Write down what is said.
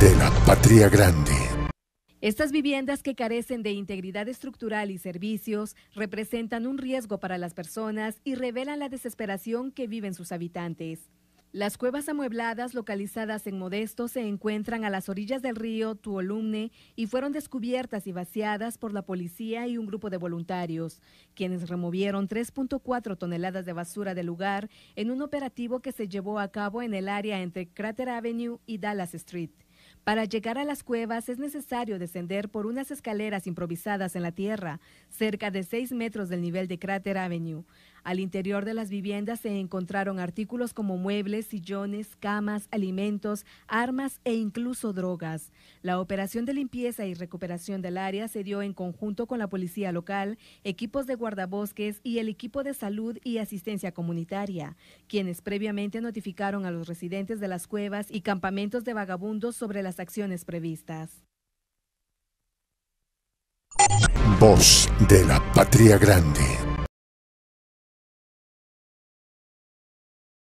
de la patria grande. Estas viviendas que carecen de integridad estructural y servicios representan un riesgo para las personas y revelan la desesperación que viven sus habitantes. Las cuevas amuebladas localizadas en Modesto se encuentran a las orillas del río Tuolumne y fueron descubiertas y vaciadas por la policía y un grupo de voluntarios, quienes removieron 3.4 toneladas de basura del lugar en un operativo que se llevó a cabo en el área entre Crater Avenue y Dallas Street. Para llegar a las cuevas es necesario descender por unas escaleras improvisadas en la tierra, cerca de 6 metros del nivel de Crater Avenue. Al interior de las viviendas se encontraron artículos como muebles, sillones, camas, alimentos, armas e incluso drogas. La operación de limpieza y recuperación del área se dio en conjunto con la policía local, equipos de guardabosques y el equipo de salud y asistencia comunitaria, quienes previamente notificaron a los residentes de las cuevas y campamentos de vagabundos sobre las acciones previstas. Voz de la Patria Grande.